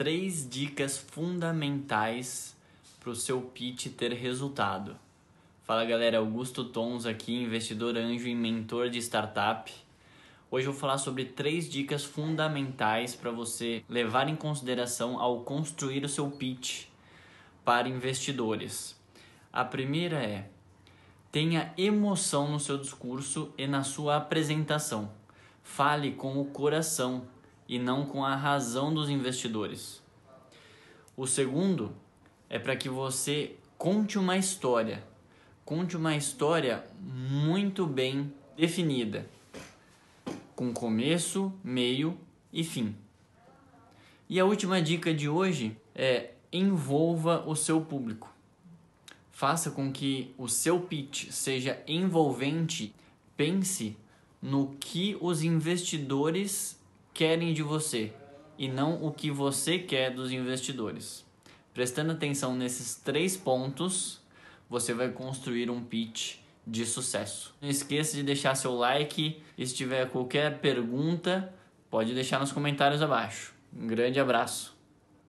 três dicas fundamentais para o seu pitch ter resultado. Fala galera, Augusto Tons aqui, investidor anjo e mentor de startup. Hoje eu vou falar sobre três dicas fundamentais para você levar em consideração ao construir o seu pitch para investidores. A primeira é: tenha emoção no seu discurso e na sua apresentação. Fale com o coração e não com a razão dos investidores. O segundo é para que você conte uma história. Conte uma história muito bem definida, com começo, meio e fim. E a última dica de hoje é envolva o seu público. Faça com que o seu pitch seja envolvente. Pense no que os investidores querem de você e não o que você quer dos investidores. Prestando atenção nesses três pontos, você vai construir um pitch de sucesso. Não esqueça de deixar seu like e se tiver qualquer pergunta, pode deixar nos comentários abaixo. Um grande abraço.